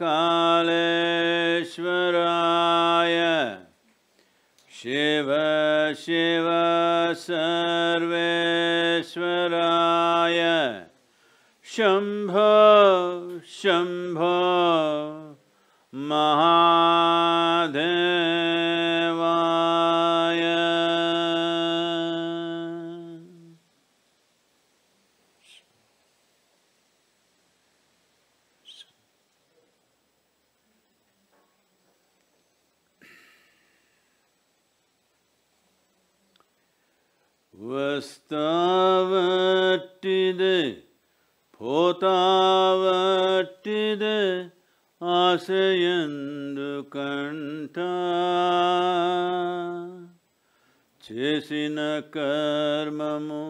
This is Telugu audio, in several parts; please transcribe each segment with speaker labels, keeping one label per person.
Speaker 1: कालेश्वराय शिव शिव सर्वेश्वराय शम्भ వస్తావట్టిదే పోతావట్టిదే ఆశయందు కంట చేసిన కర్మము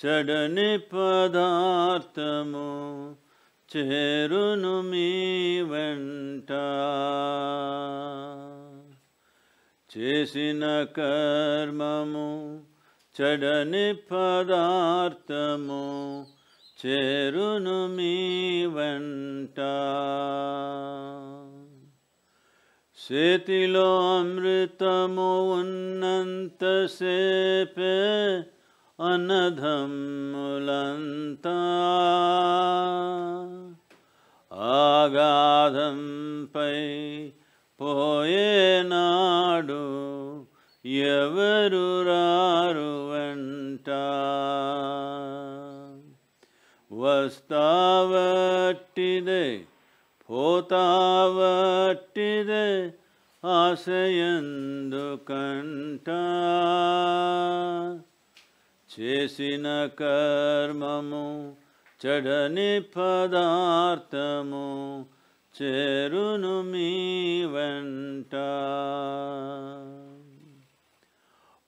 Speaker 1: చెడని పదార్థము చేరును మీ వెంట చేసిన కర్మము చడని పదార్థము చేరును మీ వెంట చేతిలో అమృతము ఉన్నంతసేపే అనధములంతా ఆగాధంపై పోయేనాడు ఎవరు రారో ವಸ್ತಾವಟ್ಟಿದೆ ಹೋತಾವಟ್ಟಿದೆ ಆಸೆಯಂದು ಕಂಠ చేసిన కర్మము చడని పదార్థము చేరును మీ వెంట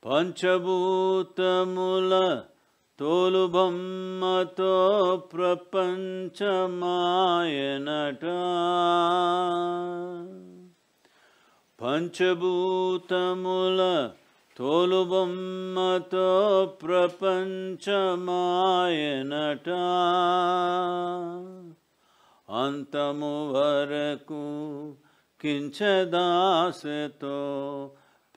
Speaker 1: పంచభూతముల తోలు బొమ్మతో ప్రపంచమాయనట పంచభూతముల తోలు బొమ్మతో ప్రపంచమాయనట అంతము వరకు కించదాసతో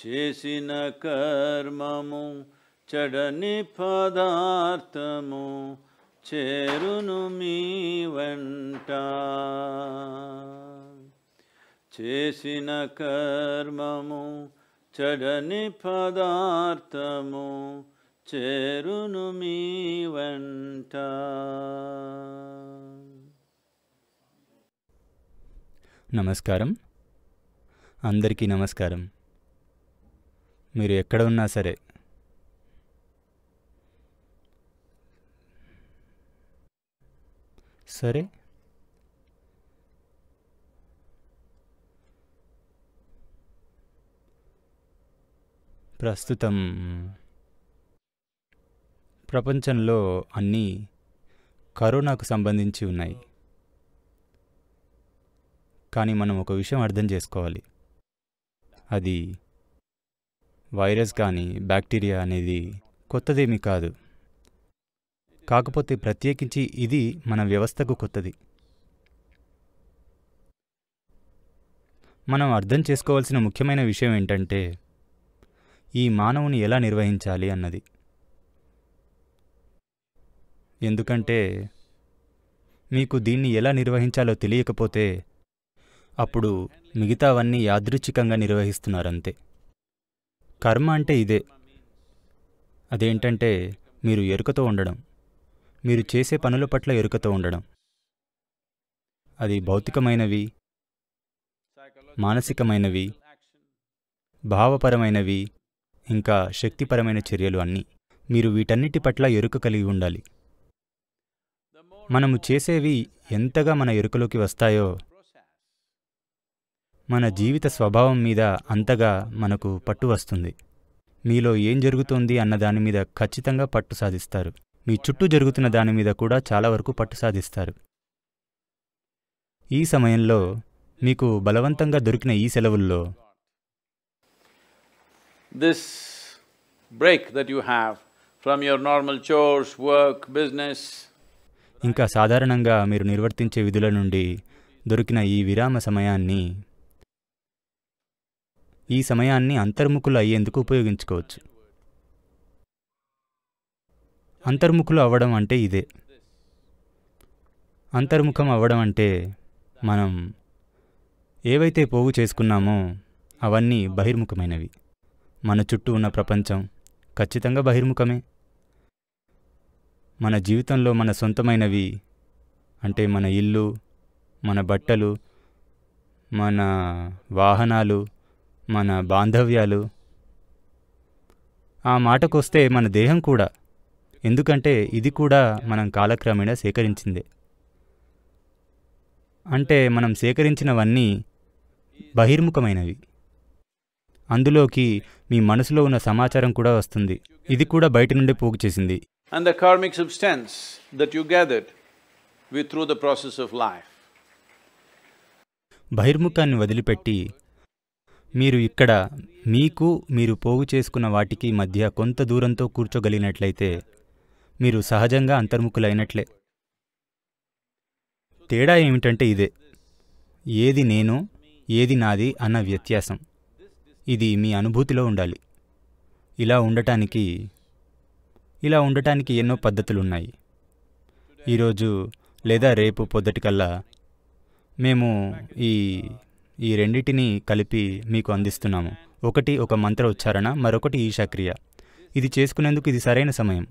Speaker 1: చేసిన కర్మము చెడని పదార్థము చేరును మీ వెంట చేసిన కర్మము చెడని పదార్థము చేరును మీ వెంట
Speaker 2: నమస్కారం అందరికీ నమస్కారం మీరు ఎక్కడ ఉన్నా సరే సరే ప్రస్తుతం ప్రపంచంలో అన్నీ కరోనాకు సంబంధించి ఉన్నాయి కానీ మనం ఒక విషయం అర్థం చేసుకోవాలి అది వైరస్ కానీ బ్యాక్టీరియా అనేది కొత్తదేమీ కాదు కాకపోతే ప్రత్యేకించి ఇది మన వ్యవస్థకు కొత్తది మనం అర్థం చేసుకోవాల్సిన ముఖ్యమైన విషయం ఏంటంటే ఈ మానవుని ఎలా నిర్వహించాలి అన్నది ఎందుకంటే మీకు దీన్ని ఎలా నిర్వహించాలో తెలియకపోతే అప్పుడు మిగతావన్నీ యాదృచ్ఛికంగా నిర్వహిస్తున్నారంతే కర్మ అంటే ఇదే అదేంటంటే మీరు ఎరుకతో ఉండడం మీరు చేసే పనుల పట్ల ఎరుకతో ఉండడం అది భౌతికమైనవి మానసికమైనవి భావపరమైనవి ఇంకా శక్తిపరమైన చర్యలు అన్నీ మీరు వీటన్నిటి పట్ల ఎరుక కలిగి ఉండాలి మనము చేసేవి ఎంతగా మన ఎరుకలోకి వస్తాయో మన జీవిత స్వభావం మీద అంతగా మనకు పట్టు వస్తుంది మీలో ఏం జరుగుతోంది అన్న దాని మీద ఖచ్చితంగా పట్టు సాధిస్తారు మీ చుట్టూ జరుగుతున్న దాని మీద కూడా చాలా వరకు పట్టు సాధిస్తారు ఈ సమయంలో మీకు బలవంతంగా దొరికిన ఈ సెలవుల్లో
Speaker 3: this break that you have from your normal chores work business
Speaker 2: ఇంకా సాధారణంగా మీరు నిర్వర్తించే విధుల నుండి దొరికిన ఈ విరామ సమయాన్ని ఈ సమయాన్ని అంతర్ముఖులు అయ్యేందుకు ఉపయోగించుకోవచ్చు అంతర్ముఖులు అవ్వడం అంటే ఇదే అంతర్ముఖం అవ్వడం అంటే మనం ఏవైతే పోగు చేసుకున్నామో అవన్నీ బహిర్ముఖమైనవి మన చుట్టూ ఉన్న ప్రపంచం ఖచ్చితంగా బహిర్ముఖమే మన జీవితంలో మన సొంతమైనవి అంటే మన ఇల్లు మన బట్టలు మన వాహనాలు మన బాంధవ్యాలు ఆ మాటకొస్తే మన దేహం కూడా ఎందుకంటే ఇది కూడా మనం కాలక్రమేణా సేకరించిందే అంటే మనం సేకరించినవన్నీ బహిర్ముఖమైనవి అందులోకి మీ మనసులో ఉన్న సమాచారం కూడా వస్తుంది ఇది కూడా బయట నుండి పోగు చేసింది
Speaker 3: and the karmic substance that you gathered with through the process of life
Speaker 2: బహిర్ముఖాన్ని వదిలిపెట్టి మీరు ఇక్కడ మీకు మీరు పోగు చేసుకున్న వాటికి మధ్య కొంత దూరంతో కూర్చోగలిగినట్లయితే మీరు సహజంగా అంతర్ముఖులైనట్లే తేడా ఏమిటంటే ఇదే ఏది నేను ఏది నాది అన్న వ్యత్యాసం ఇది మీ అనుభూతిలో ఉండాలి ఇలా ఉండటానికి ఇలా ఉండటానికి ఎన్నో పద్ధతులున్నాయి ఈరోజు లేదా రేపు పొద్దుటికల్లా మేము ఈ ఈ రెండింటిని కలిపి మీకు అందిస్తున్నాము ఒకటి ఒక మంత్ర ఉచ్చారణ మరొకటి ఈశాక్రియ ఇది చేసుకునేందుకు ఇది సరైన సమయం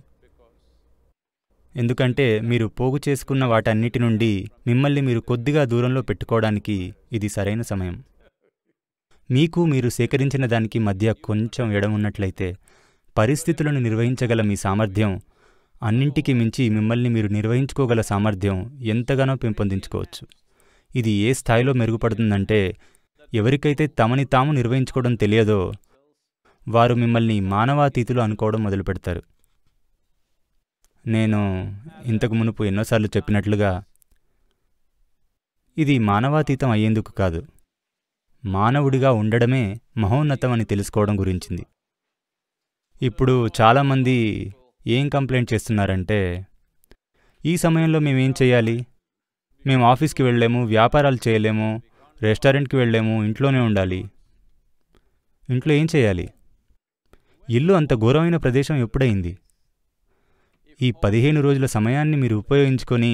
Speaker 2: ఎందుకంటే మీరు పోగు చేసుకున్న వాటన్నిటి నుండి మిమ్మల్ని మీరు కొద్దిగా దూరంలో పెట్టుకోవడానికి ఇది సరైన సమయం మీకు మీరు సేకరించిన దానికి మధ్య కొంచెం ఉన్నట్లయితే పరిస్థితులను నిర్వహించగల మీ సామర్థ్యం అన్నింటికి మించి మిమ్మల్ని మీరు నిర్వహించుకోగల సామర్థ్యం ఎంతగానో పెంపొందించుకోవచ్చు ఇది ఏ స్థాయిలో మెరుగుపడుతుందంటే ఎవరికైతే తమని తాము నిర్వహించుకోవడం తెలియదో వారు మిమ్మల్ని మానవాతీతులు అనుకోవడం మొదలు పెడతారు నేను ఇంతకు మునుపు ఎన్నోసార్లు చెప్పినట్లుగా ఇది మానవాతీతం అయ్యేందుకు కాదు మానవుడిగా ఉండడమే మహోన్నతం అని తెలుసుకోవడం గురించింది ఇప్పుడు చాలామంది ఏం కంప్లైంట్ చేస్తున్నారంటే ఈ సమయంలో మేమేం చేయాలి మేము ఆఫీస్కి వెళ్ళలేము వ్యాపారాలు చేయలేము రెస్టారెంట్కి వెళ్ళలేము ఇంట్లోనే ఉండాలి ఇంట్లో ఏం చేయాలి ఇల్లు అంత ఘోరమైన ప్రదేశం ఎప్పుడైంది ఈ పదిహేను రోజుల సమయాన్ని మీరు ఉపయోగించుకొని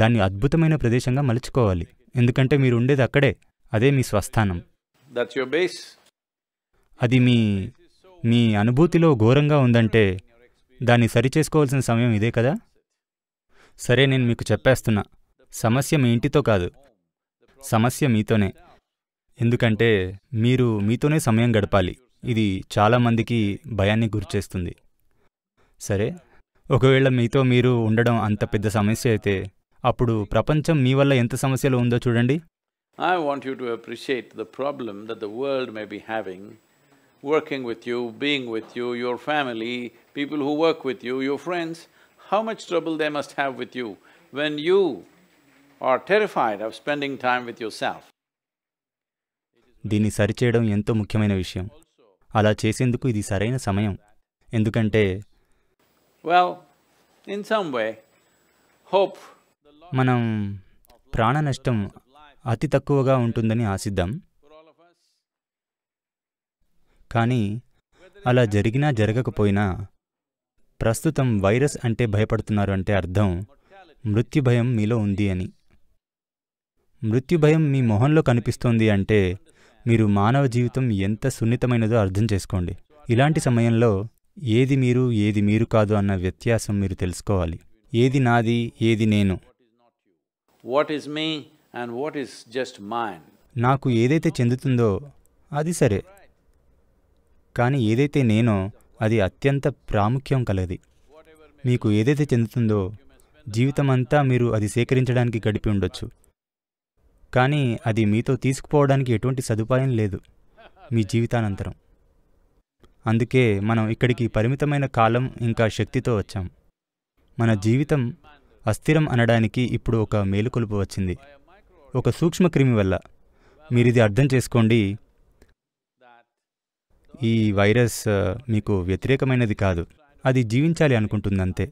Speaker 2: దాన్ని అద్భుతమైన ప్రదేశంగా మలుచుకోవాలి ఎందుకంటే మీరు ఉండేది అక్కడే అదే మీ స్వస్థానం అది మీ మీ అనుభూతిలో ఘోరంగా ఉందంటే దాన్ని సరిచేసుకోవాల్సిన సమయం ఇదే కదా సరే నేను మీకు చెప్పేస్తున్నా సమస్య మీ ఇంటితో కాదు సమస్య మీతోనే ఎందుకంటే మీరు మీతోనే సమయం గడపాలి ఇది చాలామందికి భయాన్ని గురిచేస్తుంది సరే ఒకవేళ మీతో మీరు ఉండడం అంత పెద్ద సమస్య అయితే అప్పుడు ప్రపంచం మీ వల్ల ఎంత సమస్యలు ఉందో చూడండి
Speaker 3: I want you to appreciate the problem that the world may be having working with you being with you your family people who work with you your friends how much trouble they must have with you when you or terrified of spending time with yourself.
Speaker 2: దీన్ని సరిచేయడం ఎంతో ముఖ్యమైన విషయం అలా చేసేందుకు ఇది సరైన సమయం ఎందుకంటే
Speaker 3: well in some way hope
Speaker 2: మనం ప్రాణ నష్టం అతి తక్కువగా ఉంటుందని ఆశిద్దాం కానీ అలా జరిగినా జరగకపోయినా ప్రస్తుతం వైరస్ అంటే భయపడుతున్నారు అంటే అర్థం మృత్యు భయం మీలో ఉంది అని మృత్యుభయం మీ మొహంలో కనిపిస్తోంది అంటే మీరు మానవ జీవితం ఎంత సున్నితమైనదో అర్థం చేసుకోండి ఇలాంటి సమయంలో ఏది మీరు ఏది మీరు కాదు అన్న వ్యత్యాసం మీరు తెలుసుకోవాలి ఏది నాది ఏది నేను
Speaker 3: what is me and what is just mine
Speaker 2: నాకు ఏదైతే చెందుతుందో అది సరే కానీ ఏదైతే నేనో అది అత్యంత ప్రాముఖ్యం కలది మీకు ఏదైతే చెందుతుందో జీవితమంతా మీరు అది సేకరించడానికి గడిపి ఉండొచ్చు కానీ అది మీతో తీసుకుపోవడానికి ఎటువంటి సదుపాయం లేదు మీ జీవితానంతరం అందుకే మనం ఇక్కడికి పరిమితమైన కాలం ఇంకా శక్తితో వచ్చాం మన జీవితం అస్థిరం అనడానికి ఇప్పుడు ఒక మేలుకొలుపు వచ్చింది ఒక సూక్ష్మ క్రిమి వల్ల మీరు ఇది అర్థం చేసుకోండి ఈ వైరస్ మీకు వ్యతిరేకమైనది కాదు అది జీవించాలి అనుకుంటుందంతే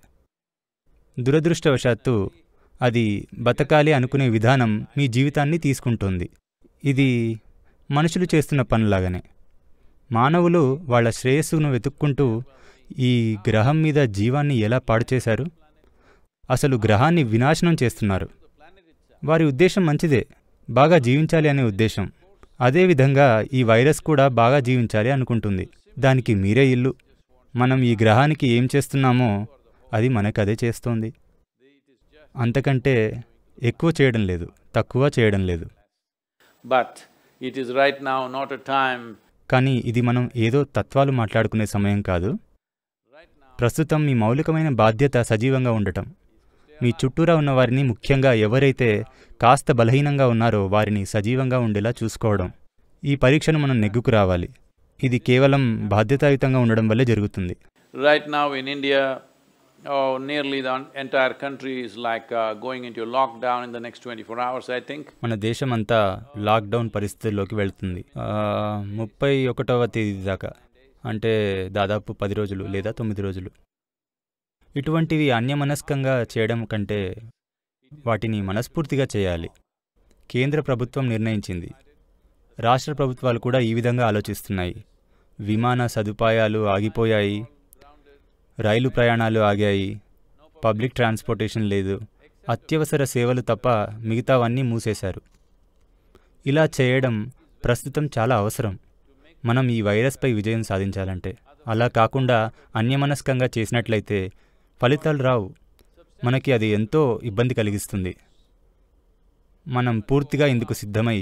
Speaker 2: దురదృష్టవశాత్తు అది బతకాలి అనుకునే విధానం మీ జీవితాన్ని తీసుకుంటుంది ఇది మనుషులు చేస్తున్న పనులాగానే మానవులు వాళ్ళ శ్రేయస్సును వెతుక్కుంటూ ఈ గ్రహం మీద జీవాన్ని ఎలా పాడు చేశారు అసలు గ్రహాన్ని వినాశనం చేస్తున్నారు వారి ఉద్దేశం మంచిదే బాగా జీవించాలి అనే ఉద్దేశం అదేవిధంగా ఈ వైరస్ కూడా బాగా జీవించాలి అనుకుంటుంది దానికి మీరే ఇల్లు మనం ఈ గ్రహానికి ఏం చేస్తున్నామో అది మనకదే చేస్తోంది అంతకంటే ఎక్కువ చేయడం లేదు తక్కువ చేయడం లేదు
Speaker 3: but it is right now not a time
Speaker 2: కానీ ఇది మనం ఏదో తత్వాలు మాట్లాడుకునే సమయం కాదు ప్రస్తుతం మీ మౌలికమైన బాధ్యత సజీవంగా ఉండటం మీ చుట్టూరా ఉన్న వారిని ముఖ్యంగా ఎవరైతే కాస్త బలహీనంగా ఉన్నారో వారిని సజీవంగా ఉండేలా చూసుకోవడం ఈ పరీక్షను మనం నెగ్గుకు రావాలి ఇది కేవలం బాధ్యతాయుతంగా ఉండడం వల్లే జరుగుతుంది
Speaker 3: right now in India oh, nearly the entire country is like uh, going into lockdown in the next 24 hours, I think.
Speaker 2: మన దేశం అంతా లాక్డౌన్ పరిస్థితుల్లోకి వెళ్తుంది ముప్పై ఒకటవ తేదీ దాకా అంటే దాదాపు పది రోజులు లేదా తొమ్మిది రోజులు ఇటువంటివి అన్యమనస్కంగా చేయడం కంటే వాటిని మనస్ఫూర్తిగా చేయాలి కేంద్ర ప్రభుత్వం నిర్ణయించింది రాష్ట్ర ప్రభుత్వాలు కూడా ఈ విధంగా ఆలోచిస్తున్నాయి విమాన సదుపాయాలు ఆగిపోయాయి రైలు ప్రయాణాలు ఆగాయి పబ్లిక్ ట్రాన్స్పోర్టేషన్ లేదు అత్యవసర సేవలు తప్ప మిగతావన్నీ మూసేశారు ఇలా చేయడం ప్రస్తుతం చాలా అవసరం మనం ఈ వైరస్పై విజయం సాధించాలంటే అలా కాకుండా అన్యమనస్కంగా చేసినట్లయితే ఫలితాలు రావు మనకి అది ఎంతో ఇబ్బంది కలిగిస్తుంది మనం పూర్తిగా ఇందుకు సిద్ధమై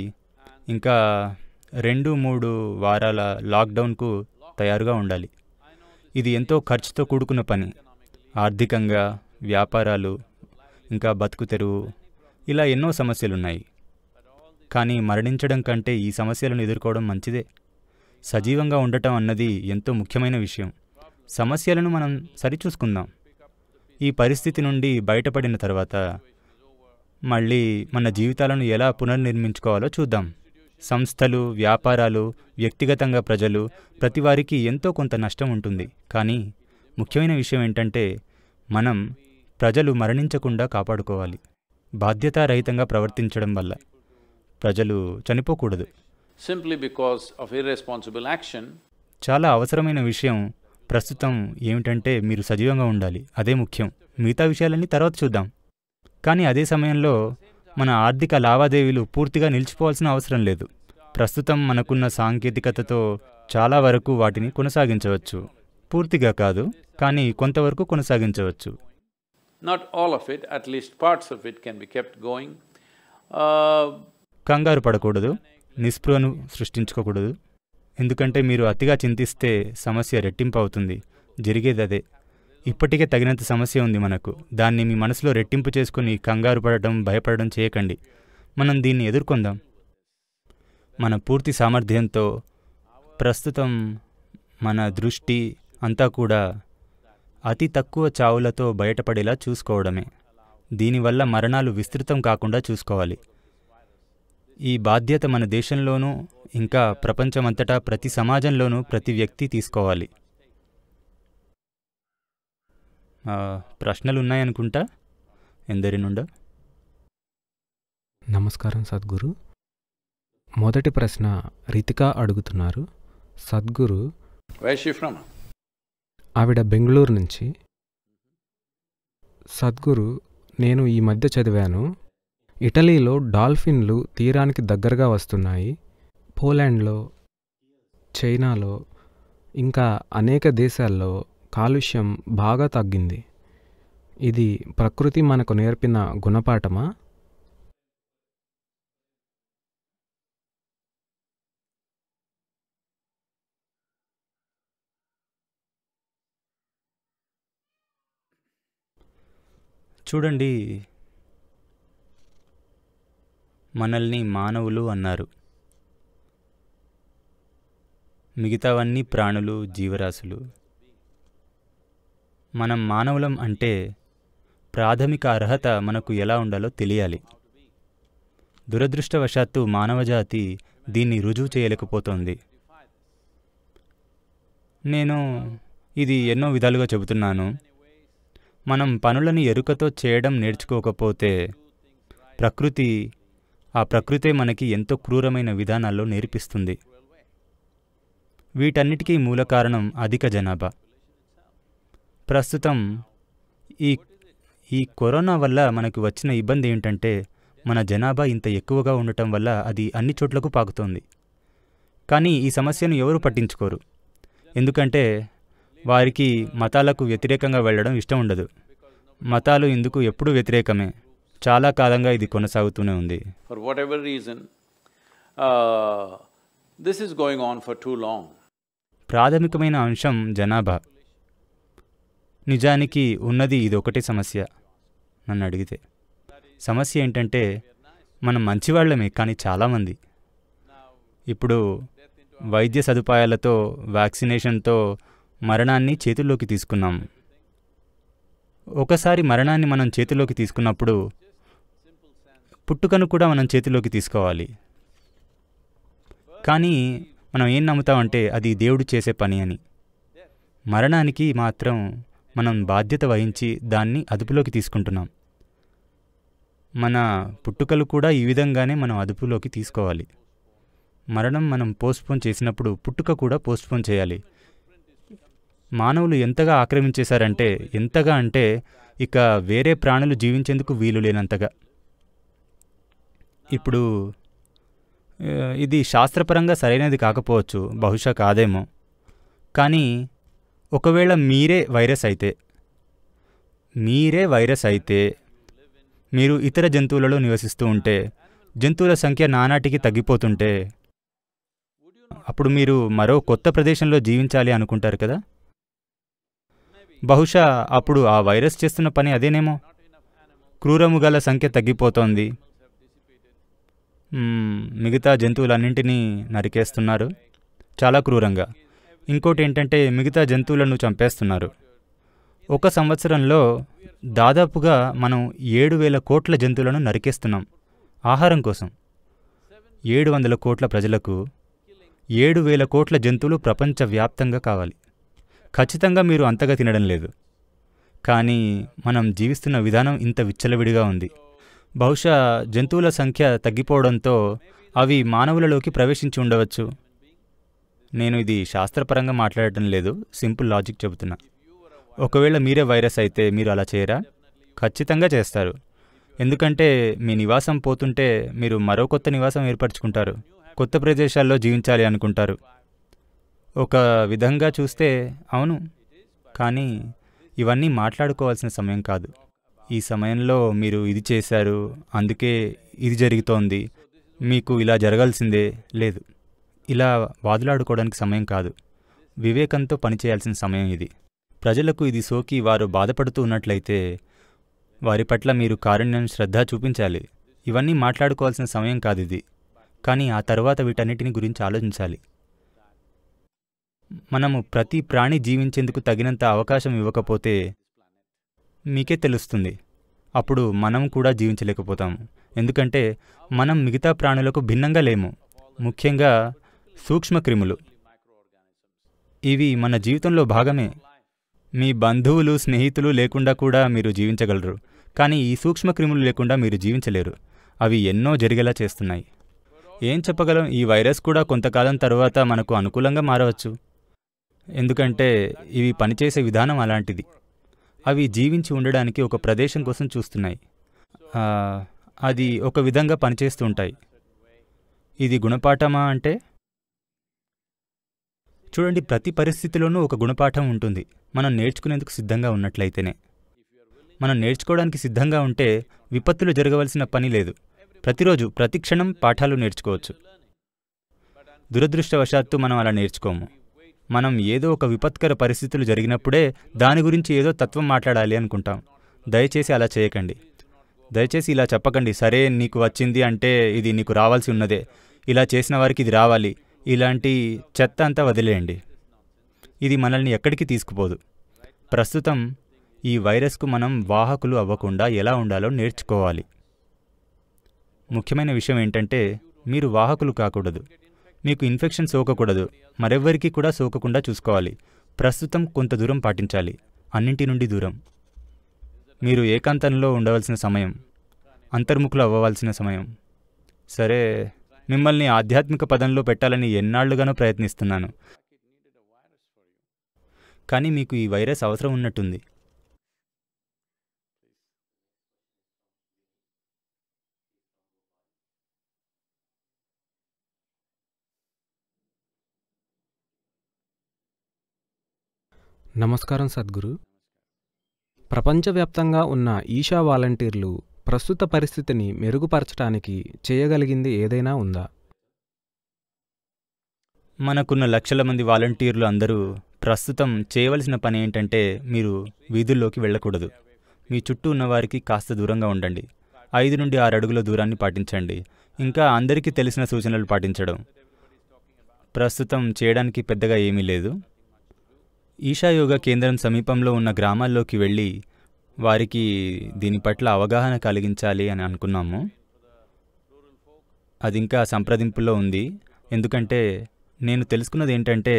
Speaker 2: ఇంకా రెండు మూడు వారాల లాక్డౌన్కు తయారుగా ఉండాలి ఇది ఎంతో ఖర్చుతో కూడుకున్న పని ఆర్థికంగా వ్యాపారాలు ఇంకా బతుకు తెరువు ఇలా ఎన్నో సమస్యలున్నాయి కానీ మరణించడం కంటే ఈ సమస్యలను ఎదుర్కోవడం మంచిదే సజీవంగా ఉండటం అన్నది ఎంతో ముఖ్యమైన విషయం సమస్యలను మనం సరిచూసుకుందాం ఈ పరిస్థితి నుండి బయటపడిన తర్వాత మళ్ళీ మన జీవితాలను ఎలా పునర్నిర్మించుకోవాలో చూద్దాం సంస్థలు వ్యాపారాలు వ్యక్తిగతంగా ప్రజలు ప్రతివారికి ఎంతో కొంత నష్టం ఉంటుంది కానీ ముఖ్యమైన విషయం ఏంటంటే మనం ప్రజలు మరణించకుండా కాపాడుకోవాలి బాధ్యతారహితంగా ప్రవర్తించడం వల్ల ప్రజలు చనిపోకూడదు
Speaker 3: simply because of irresponsible action
Speaker 2: చాలా అవసరమైన విషయం ప్రస్తుతం ఏమిటంటే మీరు సజీవంగా ఉండాలి అదే ముఖ్యం మిగతా విషయాలన్నీ తర్వాత చూద్దాం కానీ అదే సమయంలో మన ఆర్థిక లావాదేవీలు పూర్తిగా నిలిచిపోవాల్సిన అవసరం లేదు ప్రస్తుతం మనకున్న సాంకేతికతతో చాలా వరకు వాటిని కొనసాగించవచ్చు పూర్తిగా కాదు కానీ కొంతవరకు కొనసాగించవచ్చు
Speaker 3: not all of it at least parts of it can be kept going
Speaker 2: కంగారు పడకూడదు నిస్పృహను సృష్టించుకోకూడదు ఎందుకంటే మీరు అతిగా చింతిస్తే సమస్య రెట్టింపు అవుతుంది జరిగేది అదే ఇప్పటికే తగినంత సమస్య ఉంది మనకు దాన్ని మీ మనసులో రెట్టింపు చేసుకుని కంగారు పడటం భయపడడం చేయకండి మనం దీన్ని ఎదుర్కొందాం మన పూర్తి సామర్థ్యంతో ప్రస్తుతం మన దృష్టి అంతా కూడా అతి తక్కువ చావులతో బయటపడేలా చూసుకోవడమే దీనివల్ల మరణాలు విస్తృతం కాకుండా చూసుకోవాలి ఈ బాధ్యత మన దేశంలోనూ ఇంకా ప్రపంచమంతటా ప్రతి సమాజంలోనూ ప్రతి వ్యక్తి తీసుకోవాలి ప్రశ్నలు ఉన్నాయనుకుంటా ఎందరి నుండా
Speaker 4: నమస్కారం సద్గురు మొదటి ప్రశ్న రితిక అడుగుతున్నారు సద్గురు ఆవిడ బెంగళూరు నుంచి సద్గురు నేను ఈ మధ్య చదివాను ఇటలీలో డాల్ఫిన్లు తీరానికి దగ్గరగా వస్తున్నాయి పోలాండ్లో చైనాలో ఇంకా అనేక దేశాల్లో కాలుష్యం బాగా తగ్గింది ఇది ప్రకృతి మనకు నేర్పిన గుణపాఠమా
Speaker 2: చూడండి మనల్ని మానవులు అన్నారు మిగతావన్నీ ప్రాణులు జీవరాశులు మనం మానవులం అంటే ప్రాథమిక అర్హత మనకు ఎలా ఉండాలో తెలియాలి దురదృష్టవశాత్తు మానవజాతి దీన్ని రుజువు చేయలేకపోతోంది నేను ఇది ఎన్నో విధాలుగా చెబుతున్నాను మనం పనులను ఎరుకతో చేయడం నేర్చుకోకపోతే ప్రకృతి ఆ ప్రకృతే మనకి ఎంతో క్రూరమైన విధానాల్లో నేర్పిస్తుంది వీటన్నిటికీ మూల కారణం అధిక జనాభా ప్రస్తుతం ఈ ఈ కరోనా వల్ల మనకు వచ్చిన ఇబ్బంది ఏంటంటే మన జనాభా ఇంత ఎక్కువగా ఉండటం వల్ల అది అన్ని చోట్లకు పాకుతోంది కానీ ఈ సమస్యను ఎవరు పట్టించుకోరు ఎందుకంటే వారికి మతాలకు వ్యతిరేకంగా వెళ్ళడం ఇష్టం ఉండదు మతాలు ఇందుకు ఎప్పుడూ వ్యతిరేకమే చాలా కాలంగా ఇది కొనసాగుతూనే ఉంది
Speaker 3: for whatever reason this is going on for too long
Speaker 2: ప్రాథమికమైన అంశం జనాభా నిజానికి ఉన్నది ఇదొకటి సమస్య నన్ను అడిగితే సమస్య ఏంటంటే మనం మంచివాళ్ళమే కానీ చాలామంది ఇప్పుడు వైద్య సదుపాయాలతో వ్యాక్సినేషన్తో మరణాన్ని చేతుల్లోకి తీసుకున్నాం ఒకసారి మరణాన్ని మనం చేతిలోకి తీసుకున్నప్పుడు పుట్టుకను కూడా మనం చేతిలోకి తీసుకోవాలి కానీ మనం ఏం నమ్ముతామంటే అది దేవుడు చేసే పని అని మరణానికి మాత్రం మనం బాధ్యత వహించి దాన్ని అదుపులోకి తీసుకుంటున్నాం మన పుట్టుకలు కూడా ఈ విధంగానే మనం అదుపులోకి తీసుకోవాలి మరణం మనం పోస్ట్పోన్ చేసినప్పుడు పుట్టుక కూడా పోస్ట్పోన్ చేయాలి మానవులు ఎంతగా ఆక్రమించేశారంటే ఎంతగా అంటే ఇక వేరే ప్రాణులు జీవించేందుకు వీలు లేనంతగా ఇప్పుడు ఇది శాస్త్రపరంగా సరైనది కాకపోవచ్చు బహుశా కాదేమో కానీ ఒకవేళ మీరే వైరస్ అయితే మీరే వైరస్ అయితే మీరు ఇతర జంతువులలో నివసిస్తూ ఉంటే జంతువుల సంఖ్య నానాటికి తగ్గిపోతుంటే అప్పుడు మీరు మరో కొత్త ప్రదేశంలో జీవించాలి అనుకుంటారు కదా బహుశా అప్పుడు ఆ వైరస్ చేస్తున్న పని అదేనేమో గల సంఖ్య తగ్గిపోతోంది మిగతా జంతువులన్నింటినీ నరికేస్తున్నారు చాలా క్రూరంగా ఇంకోటి ఏంటంటే మిగతా జంతువులను చంపేస్తున్నారు ఒక సంవత్సరంలో దాదాపుగా మనం ఏడు వేల కోట్ల జంతువులను నరికేస్తున్నాం ఆహారం కోసం ఏడు వందల కోట్ల ప్రజలకు ఏడు వేల కోట్ల జంతువులు ప్రపంచవ్యాప్తంగా కావాలి ఖచ్చితంగా మీరు అంతగా తినడం లేదు కానీ మనం జీవిస్తున్న విధానం ఇంత విచ్చలవిడిగా ఉంది బహుశా జంతువుల సంఖ్య తగ్గిపోవడంతో అవి మానవులలోకి ప్రవేశించి ఉండవచ్చు నేను ఇది శాస్త్రపరంగా మాట్లాడటం లేదు సింపుల్ లాజిక్ చెబుతున్నా ఒకవేళ మీరే వైరస్ అయితే మీరు అలా చేయరా ఖచ్చితంగా చేస్తారు ఎందుకంటే మీ నివాసం పోతుంటే మీరు మరో కొత్త నివాసం ఏర్పరచుకుంటారు కొత్త ప్రదేశాల్లో జీవించాలి అనుకుంటారు ఒక విధంగా చూస్తే అవును కానీ ఇవన్నీ మాట్లాడుకోవాల్సిన సమయం కాదు ఈ సమయంలో మీరు ఇది చేశారు అందుకే ఇది జరుగుతోంది మీకు ఇలా జరగాల్సిందే లేదు ఇలా వాదులాడుకోవడానికి సమయం కాదు వివేకంతో పనిచేయాల్సిన సమయం ఇది ప్రజలకు ఇది సోకి వారు బాధపడుతూ ఉన్నట్లయితే వారి పట్ల మీరు కారుణ్యం శ్రద్ధ చూపించాలి ఇవన్నీ మాట్లాడుకోవాల్సిన సమయం కాదు ఇది కానీ ఆ తర్వాత వీటన్నిటిని గురించి ఆలోచించాలి మనము ప్రతి ప్రాణి జీవించేందుకు తగినంత అవకాశం ఇవ్వకపోతే మీకే తెలుస్తుంది అప్పుడు మనం కూడా జీవించలేకపోతాము ఎందుకంటే మనం మిగతా ప్రాణులకు భిన్నంగా లేము ముఖ్యంగా సూక్ష్మక్రిములు ఇవి మన జీవితంలో భాగమే మీ బంధువులు స్నేహితులు లేకుండా కూడా మీరు జీవించగలరు కానీ ఈ సూక్ష్మక్రిములు లేకుండా మీరు జీవించలేరు అవి ఎన్నో జరిగేలా చేస్తున్నాయి ఏం చెప్పగలం ఈ వైరస్ కూడా కొంతకాలం తర్వాత మనకు అనుకూలంగా మారవచ్చు ఎందుకంటే ఇవి పనిచేసే విధానం అలాంటిది అవి జీవించి ఉండడానికి ఒక ప్రదేశం కోసం చూస్తున్నాయి అది ఒక విధంగా పనిచేస్తూ ఉంటాయి ఇది గుణపాఠమా అంటే చూడండి ప్రతి పరిస్థితిలోనూ ఒక గుణపాఠం ఉంటుంది మనం నేర్చుకునేందుకు సిద్ధంగా ఉన్నట్లయితేనే మనం నేర్చుకోవడానికి సిద్ధంగా ఉంటే విపత్తులు జరగవలసిన పని లేదు ప్రతిరోజు ప్రతి క్షణం పాఠాలు నేర్చుకోవచ్చు దురదృష్టవశాత్తు మనం అలా నేర్చుకోము మనం ఏదో ఒక విపత్కర పరిస్థితులు జరిగినప్పుడే దాని గురించి ఏదో తత్వం మాట్లాడాలి అనుకుంటాం దయచేసి అలా చేయకండి దయచేసి ఇలా చెప్పకండి సరే నీకు వచ్చింది అంటే ఇది నీకు రావాల్సి ఉన్నదే ఇలా చేసిన వారికి ఇది రావాలి ఇలాంటి చెత్త అంతా వదిలేయండి ఇది మనల్ని ఎక్కడికి తీసుకుపోదు ప్రస్తుతం ఈ వైరస్కు మనం వాహకులు అవ్వకుండా ఎలా ఉండాలో నేర్చుకోవాలి ముఖ్యమైన విషయం ఏంటంటే మీరు వాహకులు కాకూడదు మీకు ఇన్ఫెక్షన్ సోకకూడదు మరెవ్వరికీ కూడా సోకకుండా చూసుకోవాలి ప్రస్తుతం కొంత దూరం పాటించాలి అన్నింటి నుండి దూరం మీరు ఏకాంతంలో ఉండవలసిన సమయం అంతర్ముఖులు అవ్వవలసిన సమయం సరే మిమ్మల్ని ఆధ్యాత్మిక పదంలో పెట్టాలని ఎన్నాళ్లుగానో ప్రయత్నిస్తున్నాను కానీ మీకు ఈ వైరస్ అవసరం ఉన్నట్టుంది
Speaker 4: నమస్కారం సద్గురు ప్రపంచవ్యాప్తంగా ఉన్న ఈషా వాలంటీర్లు ప్రస్తుత పరిస్థితిని మెరుగుపరచడానికి చేయగలిగింది ఏదైనా ఉందా
Speaker 2: మనకున్న లక్షల మంది వాలంటీర్లు అందరూ ప్రస్తుతం చేయవలసిన పని ఏంటంటే మీరు వీధుల్లోకి వెళ్ళకూడదు మీ చుట్టూ ఉన్నవారికి కాస్త దూరంగా ఉండండి ఐదు నుండి ఆరు అడుగుల దూరాన్ని పాటించండి ఇంకా అందరికీ తెలిసిన సూచనలు పాటించడం ప్రస్తుతం చేయడానికి పెద్దగా ఏమీ లేదు ఈశాయోగ కేంద్రం సమీపంలో ఉన్న గ్రామాల్లోకి వెళ్ళి వారికి దీని పట్ల అవగాహన కలిగించాలి అని అనుకున్నాము అది ఇంకా సంప్రదింపులో ఉంది ఎందుకంటే నేను తెలుసుకున్నది ఏంటంటే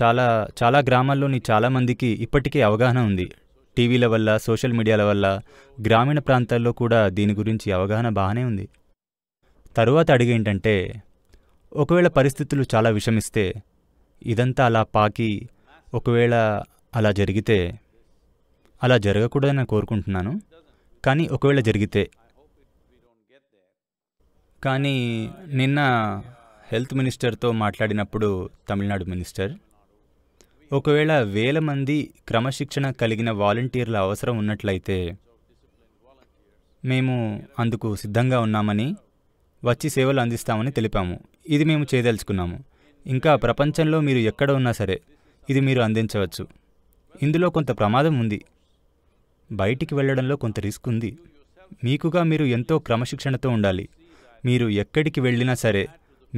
Speaker 2: చాలా చాలా గ్రామాల్లోని చాలామందికి ఇప్పటికీ అవగాహన ఉంది టీవీల వల్ల సోషల్ మీడియాల వల్ల గ్రామీణ ప్రాంతాల్లో కూడా దీని గురించి అవగాహన బాగానే ఉంది తరువాత అడిగేంటంటే ఒకవేళ పరిస్థితులు చాలా విషమిస్తే ఇదంతా అలా పాకి ఒకవేళ అలా జరిగితే అలా జరగకూడదని కోరుకుంటున్నాను కానీ ఒకవేళ జరిగితే కానీ నిన్న హెల్త్ మినిస్టర్తో మాట్లాడినప్పుడు తమిళనాడు మినిస్టర్ ఒకవేళ వేల మంది క్రమశిక్షణ కలిగిన వాలంటీర్ల అవసరం ఉన్నట్లయితే మేము అందుకు సిద్ధంగా ఉన్నామని వచ్చి సేవలు అందిస్తామని తెలిపాము ఇది మేము చేయదలుచుకున్నాము ఇంకా ప్రపంచంలో మీరు ఎక్కడ ఉన్నా సరే ఇది మీరు అందించవచ్చు ఇందులో కొంత ప్రమాదం ఉంది బయటికి వెళ్లడంలో కొంత రిస్క్ ఉంది మీకుగా మీరు ఎంతో క్రమశిక్షణతో ఉండాలి మీరు ఎక్కడికి వెళ్ళినా సరే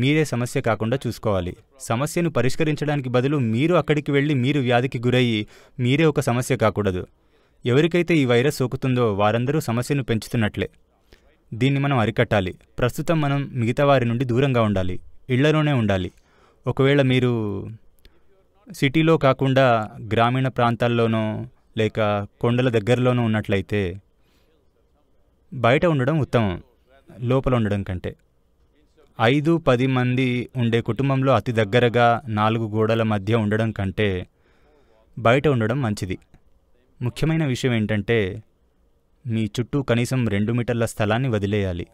Speaker 2: మీరే సమస్య కాకుండా చూసుకోవాలి సమస్యను పరిష్కరించడానికి బదులు మీరు అక్కడికి వెళ్ళి మీరు వ్యాధికి గురయ్యి మీరే ఒక సమస్య కాకూడదు ఎవరికైతే ఈ వైరస్ సోకుతుందో వారందరూ సమస్యను పెంచుతున్నట్లే దీన్ని మనం అరికట్టాలి ప్రస్తుతం మనం మిగతా వారి నుండి దూరంగా ఉండాలి ఇళ్లలోనే ఉండాలి ఒకవేళ మీరు సిటీలో కాకుండా గ్రామీణ ప్రాంతాల్లోనో లేక కొండల దగ్గరలోనూ ఉన్నట్లయితే బయట ఉండడం ఉత్తమం లోపల ఉండడం కంటే ఐదు పది మంది ఉండే కుటుంబంలో అతి దగ్గరగా నాలుగు గోడల మధ్య ఉండడం కంటే బయట ఉండడం మంచిది ముఖ్యమైన విషయం ఏంటంటే మీ చుట్టూ కనీసం రెండు మీటర్ల స్థలాన్ని వదిలేయాలి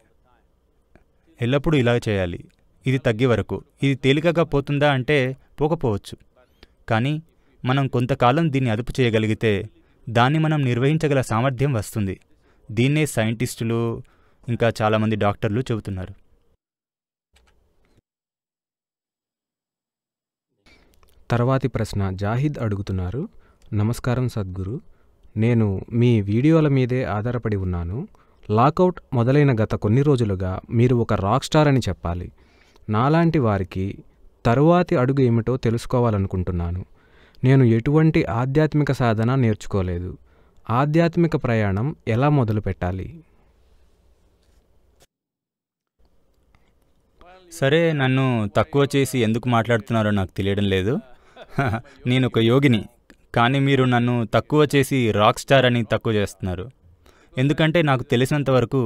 Speaker 2: ఎల్లప్పుడూ ఇలా చేయాలి ఇది తగ్గే వరకు ఇది తేలికగా పోతుందా అంటే పోకపోవచ్చు కానీ మనం కొంతకాలం దీన్ని అదుపు చేయగలిగితే దాన్ని మనం నిర్వహించగల సామర్థ్యం వస్తుంది దీన్నే సైంటిస్టులు ఇంకా చాలామంది డాక్టర్లు
Speaker 4: చెబుతున్నారు తర్వాతి ప్రశ్న జాహిద్ అడుగుతున్నారు నమస్కారం సద్గురు నేను మీ వీడియోల మీదే ఆధారపడి ఉన్నాను లాకౌట్ మొదలైన గత కొన్ని రోజులుగా మీరు ఒక రాక్ స్టార్ అని చెప్పాలి నాలాంటి వారికి తరువాతి అడుగు ఏమిటో తెలుసుకోవాలనుకుంటున్నాను నేను ఎటువంటి ఆధ్యాత్మిక సాధన నేర్చుకోలేదు ఆధ్యాత్మిక ప్రయాణం ఎలా మొదలుపెట్టాలి
Speaker 2: సరే నన్ను తక్కువ చేసి ఎందుకు మాట్లాడుతున్నారో నాకు తెలియడం లేదు నేను ఒక యోగిని కానీ మీరు నన్ను తక్కువ చేసి రాక్ స్టార్ అని తక్కువ చేస్తున్నారు ఎందుకంటే నాకు తెలిసినంత వరకు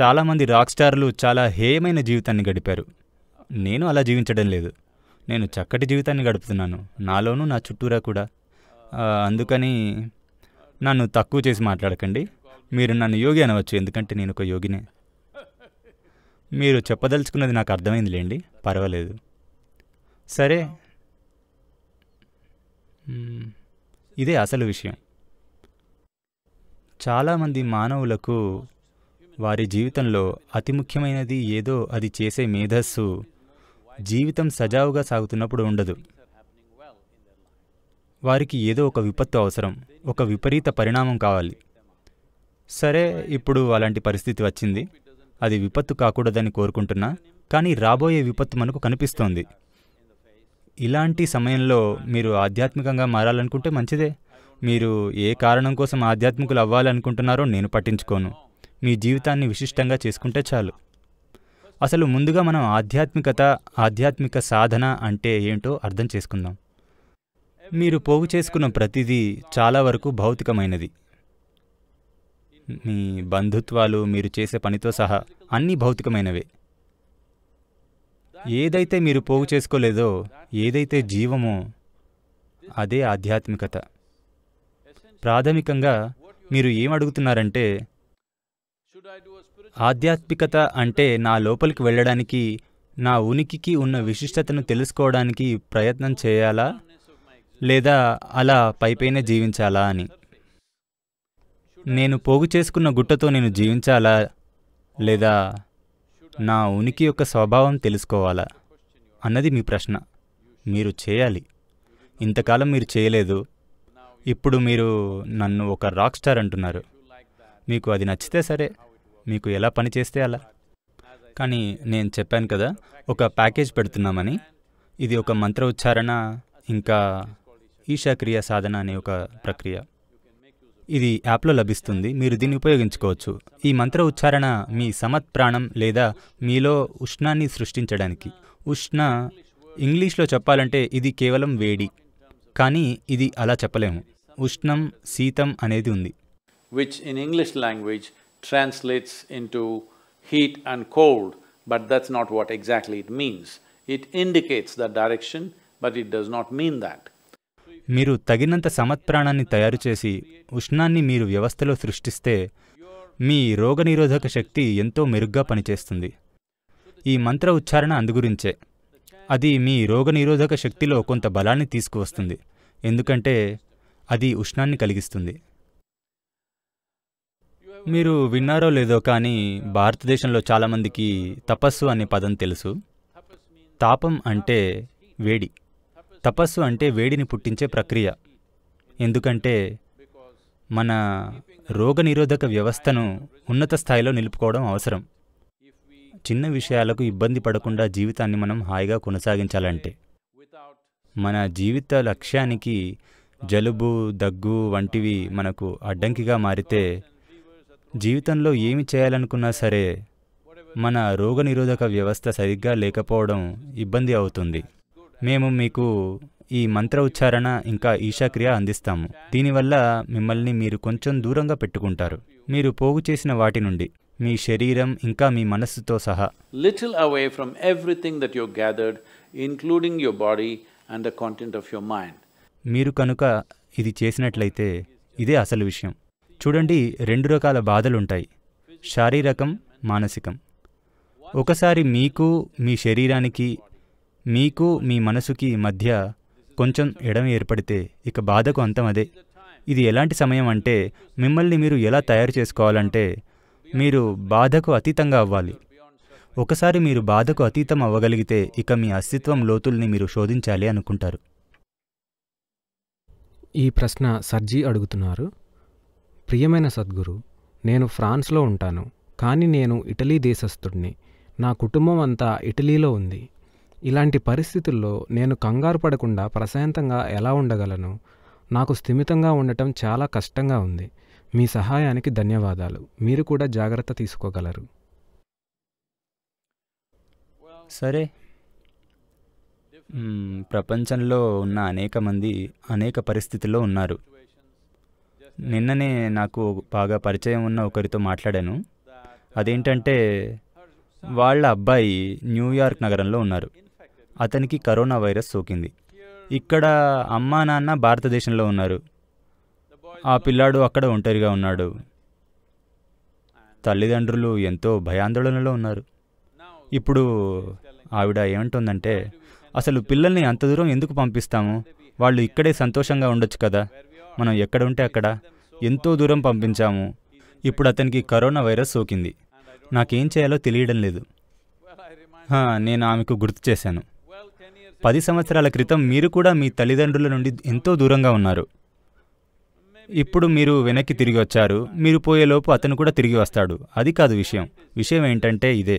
Speaker 2: చాలామంది రాక్ స్టార్లు చాలా హేయమైన జీవితాన్ని గడిపారు నేను అలా జీవించడం లేదు నేను చక్కటి జీవితాన్ని గడుపుతున్నాను నాలోనూ నా చుట్టూరా కూడా అందుకని నన్ను తక్కువ చేసి మాట్లాడకండి మీరు నన్ను యోగి అనవచ్చు ఎందుకంటే నేను ఒక యోగినే మీరు చెప్పదలుచుకున్నది నాకు అర్థమైందిలేండి పర్వాలేదు సరే ఇదే అసలు విషయం చాలామంది మానవులకు వారి జీవితంలో అతి ముఖ్యమైనది ఏదో అది చేసే మేధస్సు జీవితం సజావుగా సాగుతున్నప్పుడు ఉండదు వారికి ఏదో ఒక విపత్తు అవసరం ఒక విపరీత పరిణామం కావాలి సరే ఇప్పుడు అలాంటి పరిస్థితి వచ్చింది అది విపత్తు కాకూడదని కోరుకుంటున్నా కానీ రాబోయే విపత్తు మనకు కనిపిస్తోంది ఇలాంటి సమయంలో మీరు ఆధ్యాత్మికంగా మారాలనుకుంటే మంచిదే మీరు ఏ కారణం కోసం ఆధ్యాత్మికులు అవ్వాలనుకుంటున్నారో నేను పట్టించుకోను మీ జీవితాన్ని విశిష్టంగా చేసుకుంటే చాలు అసలు ముందుగా మనం ఆధ్యాత్మికత ఆధ్యాత్మిక సాధన అంటే ఏంటో అర్థం చేసుకుందాం మీరు పోగు చేసుకున్న ప్రతిదీ చాలా వరకు భౌతికమైనది మీ బంధుత్వాలు మీరు చేసే పనితో సహా అన్నీ భౌతికమైనవే ఏదైతే మీరు పోగు చేసుకోలేదో ఏదైతే జీవమో అదే ఆధ్యాత్మికత ప్రాథమికంగా మీరు ఏమడుగుతున్నారంటే ఆధ్యాత్మికత అంటే నా లోపలికి వెళ్ళడానికి నా ఉనికికి ఉన్న విశిష్టతను తెలుసుకోవడానికి ప్రయత్నం చేయాలా లేదా అలా పైపైన జీవించాలా అని నేను పోగు చేసుకున్న గుట్టతో నేను జీవించాలా లేదా నా ఉనికి యొక్క స్వభావం తెలుసుకోవాలా అన్నది మీ ప్రశ్న మీరు చేయాలి ఇంతకాలం మీరు చేయలేదు ఇప్పుడు మీరు నన్ను ఒక రాక్ స్టార్ అంటున్నారు మీకు అది నచ్చితే సరే మీకు ఎలా పనిచేస్తే అలా కానీ నేను చెప్పాను కదా ఒక ప్యాకేజ్ పెడుతున్నామని ఇది ఒక మంత్ర ఉచ్చారణ ఇంకా ఈశాక్రియ సాధన అనే ఒక ప్రక్రియ ఇది యాప్లో లభిస్తుంది మీరు దీన్ని ఉపయోగించుకోవచ్చు ఈ మంత్ర ఉచ్చారణ మీ సమత్ ప్రాణం లేదా మీలో ఉష్ణాన్ని సృష్టించడానికి ఉష్ణ ఇంగ్లీష్లో చెప్పాలంటే ఇది కేవలం వేడి కానీ ఇది అలా చెప్పలేము ఉష్ణం శీతం అనేది ఉంది
Speaker 3: which in English language translates into heat and cold, but that's not what exactly it means. It indicates the direction, but it does not mean that.
Speaker 2: మీరు తగినంత సమత్ప్రాణాన్ని తయారు చేసి ఉష్ణాన్ని మీరు వ్యవస్థలో సృష్టిస్తే మీ రోగనిరోధక శక్తి ఎంతో మెరుగ్గా పనిచేస్తుంది ఈ మంత్ర ఉచ్చారణ అందుగురించే అది మీ రోగనిరోధక శక్తిలో కొంత బలాన్ని తీసుకువస్తుంది ఎందుకంటే అది ఉష్ణాన్ని కలిగిస్తుంది మీరు విన్నారో లేదో కానీ భారతదేశంలో చాలామందికి తపస్సు అనే పదం తెలుసు తాపం అంటే వేడి తపస్సు అంటే వేడిని పుట్టించే ప్రక్రియ ఎందుకంటే మన రోగనిరోధక వ్యవస్థను ఉన్నత స్థాయిలో నిలుపుకోవడం అవసరం చిన్న విషయాలకు ఇబ్బంది పడకుండా జీవితాన్ని మనం హాయిగా కొనసాగించాలంటే మన జీవిత లక్ష్యానికి జలుబు దగ్గు వంటివి మనకు అడ్డంకిగా మారితే జీవితంలో ఏమి చేయాలనుకున్నా సరే మన రోగనిరోధక వ్యవస్థ సరిగ్గా లేకపోవడం ఇబ్బంది అవుతుంది మేము మీకు ఈ మంత్ర ఉచ్చారణ ఇంకా ఈశాక్రియ అందిస్తాము దీనివల్ల మిమ్మల్ని మీరు కొంచెం దూరంగా పెట్టుకుంటారు మీరు పోగు చేసిన వాటి నుండి మీ శరీరం ఇంకా మీ మనస్సుతో సహా
Speaker 3: little away from everything that you gathered including your body and the content of your mind
Speaker 2: మీరు కనుక ఇది చేసినట్లయితే ఇదే అసలు విషయం చూడండి రెండు రకాల బాధలుంటాయి శారీరకం మానసికం ఒకసారి మీకు మీ శరీరానికి మీకు మీ మనసుకి మధ్య కొంచెం ఎడం ఏర్పడితే ఇక బాధకు అంతం అదే ఇది ఎలాంటి సమయం అంటే మిమ్మల్ని మీరు ఎలా తయారు చేసుకోవాలంటే మీరు బాధకు అతీతంగా అవ్వాలి ఒకసారి మీరు బాధకు అతీతం అవ్వగలిగితే ఇక మీ అస్తిత్వం లోతుల్ని మీరు శోధించాలి
Speaker 4: అనుకుంటారు ఈ ప్రశ్న సర్జీ అడుగుతున్నారు ప్రియమైన సద్గురు నేను ఫ్రాన్స్లో ఉంటాను కానీ నేను ఇటలీ దేశస్థుడిని నా కుటుంబం అంతా ఇటలీలో ఉంది ఇలాంటి పరిస్థితుల్లో నేను కంగారు పడకుండా ప్రశాంతంగా ఎలా ఉండగలను నాకు స్థిమితంగా ఉండటం చాలా కష్టంగా ఉంది మీ సహాయానికి ధన్యవాదాలు మీరు కూడా జాగ్రత్త తీసుకోగలరు సరే
Speaker 2: ప్రపంచంలో ఉన్న అనేక మంది అనేక పరిస్థితుల్లో ఉన్నారు నిన్ననే నాకు బాగా పరిచయం ఉన్న ఒకరితో మాట్లాడాను అదేంటంటే వాళ్ళ అబ్బాయి న్యూయార్క్ నగరంలో ఉన్నారు అతనికి కరోనా వైరస్ సోకింది ఇక్కడ అమ్మా నాన్న భారతదేశంలో ఉన్నారు ఆ పిల్లాడు అక్కడ ఒంటరిగా ఉన్నాడు తల్లిదండ్రులు ఎంతో భయాందోళనలో ఉన్నారు ఇప్పుడు ఆవిడ ఏమంటుందంటే అసలు పిల్లల్ని అంత దూరం ఎందుకు పంపిస్తాము వాళ్ళు ఇక్కడే సంతోషంగా ఉండొచ్చు కదా మనం ఎక్కడ ఉంటే అక్కడ ఎంతో దూరం పంపించాము ఇప్పుడు అతనికి కరోనా వైరస్ సోకింది నాకేం చేయాలో తెలియడం లేదు నేను ఆమెకు గుర్తు చేశాను పది సంవత్సరాల క్రితం మీరు కూడా మీ తల్లిదండ్రుల నుండి ఎంతో దూరంగా ఉన్నారు ఇప్పుడు మీరు వెనక్కి తిరిగి వచ్చారు మీరు పోయేలోపు అతను కూడా తిరిగి వస్తాడు అది కాదు విషయం విషయం ఏంటంటే ఇదే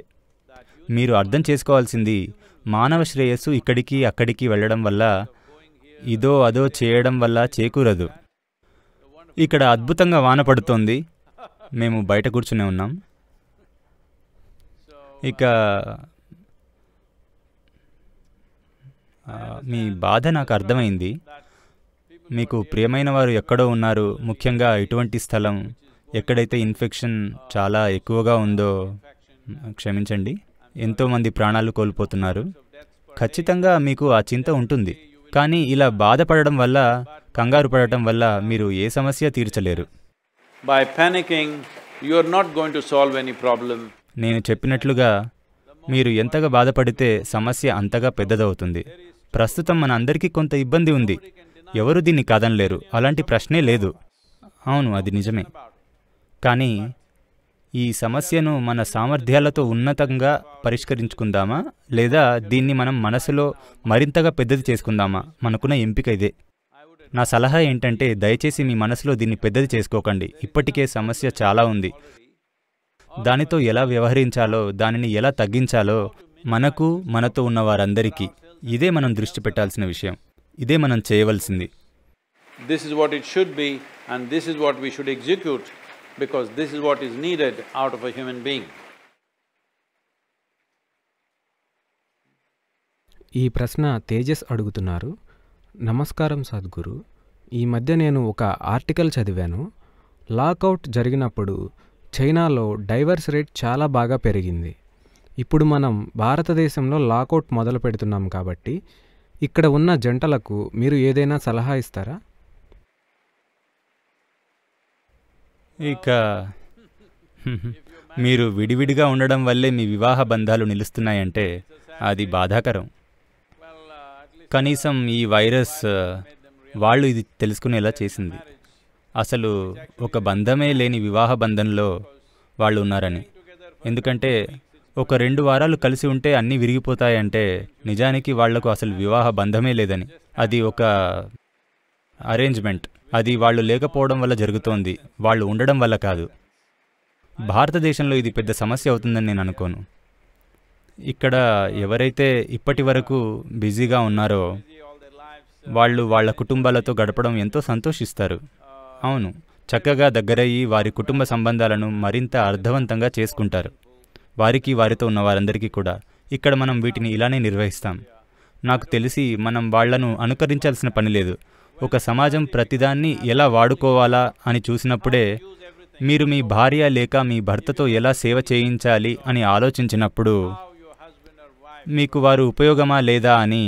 Speaker 2: మీరు అర్థం చేసుకోవాల్సింది మానవ శ్రేయస్సు ఇక్కడికి అక్కడికి వెళ్ళడం వల్ల ఇదో అదో చేయడం వల్ల చేకూరదు ఇక్కడ అద్భుతంగా వాన పడుతోంది మేము బయట కూర్చునే ఉన్నాం ఇక మీ బాధ నాకు అర్థమైంది మీకు ప్రియమైన వారు ఎక్కడో ఉన్నారు ముఖ్యంగా ఇటువంటి స్థలం ఎక్కడైతే ఇన్ఫెక్షన్ చాలా ఎక్కువగా ఉందో క్షమించండి ఎంతోమంది ప్రాణాలు కోల్పోతున్నారు ఖచ్చితంగా మీకు ఆ చింత ఉంటుంది కానీ ఇలా బాధపడడం వల్ల కంగారు పడటం వల్ల మీరు ఏ సమస్య తీర్చలేరు
Speaker 3: by panicking you are not going to solve any problem
Speaker 2: నేను చెప్పినట్లుగా మీరు ఎంతగా బాధపడితే సమస్య అంతగా పెద్దదవుతుంది ప్రస్తుతం మన అందరికీ కొంత ఇబ్బంది ఉంది ఎవరు దీన్ని కాదనలేరు అలాంటి ప్రశ్నే లేదు అవును అది నిజమే కానీ ఈ సమస్యను మన సామర్థ్యాలతో ఉన్నతంగా పరిష్కరించుకుందామా లేదా దీన్ని మనం మనసులో మరింతగా పెద్దది చేసుకుందామా మనకున్న ఎంపిక ఇదే నా సలహా ఏంటంటే దయచేసి మీ మనసులో దీన్ని పెద్దది చేసుకోకండి ఇప్పటికే సమస్య చాలా ఉంది దానితో ఎలా వ్యవహరించాలో దానిని ఎలా తగ్గించాలో మనకు మనతో ఉన్న వారందరికీ ఇదే మనం దృష్టి పెట్టాల్సిన విషయం ఇదే మనం చేయవలసింది
Speaker 3: this is what it should be and this is what we should execute because this is what is needed out of a human being
Speaker 4: ఈ ప్రశ్న తేజస్ అడుగుతున్నారు నమస్కారం సద్గురు ఈ మధ్య నేను ఒక ఆర్టికల్ చదివాను లాకౌట్ జరిగినప్పుడు చైనాలో డైవర్స్ రేట్ చాలా బాగా పెరిగింది ఇప్పుడు మనం భారతదేశంలో లాకౌట్ మొదలు పెడుతున్నాం కాబట్టి ఇక్కడ ఉన్న జంటలకు మీరు ఏదైనా సలహా ఇస్తారా
Speaker 2: ఇక మీరు విడివిడిగా ఉండడం వల్లే మీ వివాహ బంధాలు నిలుస్తున్నాయంటే అది బాధాకరం కనీసం ఈ వైరస్ వాళ్ళు ఇది తెలుసుకునేలా చేసింది అసలు ఒక బంధమే లేని వివాహ బంధంలో వాళ్ళు ఉన్నారని ఎందుకంటే ఒక రెండు వారాలు కలిసి ఉంటే అన్నీ విరిగిపోతాయంటే నిజానికి వాళ్లకు అసలు వివాహ బంధమే లేదని అది ఒక అరేంజ్మెంట్ అది వాళ్ళు లేకపోవడం వల్ల జరుగుతోంది వాళ్ళు ఉండడం వల్ల కాదు భారతదేశంలో ఇది పెద్ద సమస్య అవుతుందని నేను అనుకోను ఇక్కడ ఎవరైతే ఇప్పటి వరకు బిజీగా ఉన్నారో వాళ్ళు వాళ్ళ కుటుంబాలతో గడపడం ఎంతో సంతోషిస్తారు అవును చక్కగా దగ్గరయ్యి వారి కుటుంబ సంబంధాలను మరింత అర్థవంతంగా చేసుకుంటారు వారికి వారితో ఉన్న వారందరికీ కూడా ఇక్కడ మనం వీటిని ఇలానే నిర్వహిస్తాం నాకు తెలిసి మనం వాళ్లను అనుకరించాల్సిన పని లేదు ఒక సమాజం ప్రతిదాన్ని ఎలా వాడుకోవాలా అని చూసినప్పుడే మీరు మీ భార్య లేక మీ భర్తతో ఎలా సేవ చేయించాలి అని ఆలోచించినప్పుడు మీకు వారు ఉపయోగమా లేదా అని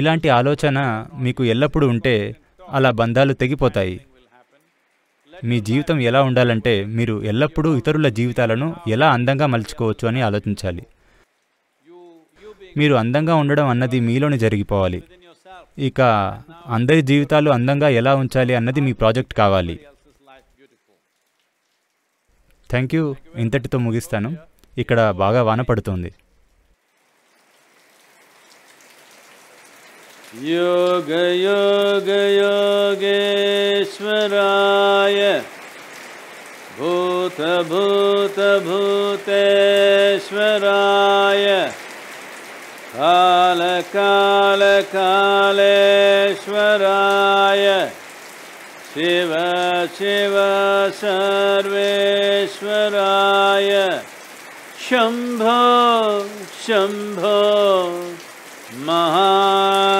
Speaker 2: ఇలాంటి ఆలోచన మీకు ఎల్లప్పుడూ ఉంటే అలా బంధాలు తెగిపోతాయి మీ జీవితం ఎలా ఉండాలంటే మీరు ఎల్లప్పుడూ ఇతరుల జీవితాలను ఎలా అందంగా మలుచుకోవచ్చు అని ఆలోచించాలి మీరు అందంగా ఉండడం అన్నది మీలోనే జరిగిపోవాలి ఇక అందరి జీవితాలు అందంగా ఎలా ఉంచాలి అన్నది మీ ప్రాజెక్ట్ కావాలి థ్యాంక్ యూ ఇంతటితో ముగిస్తాను ఇక్కడ బాగా వాన పడుతుంది
Speaker 1: योगयोगयोगेश्वराय भूतभूत भूतेश्वराय कालकालकालेश्वराय शिव शिव सर्वेश्वराय शम्भो शम्भो महा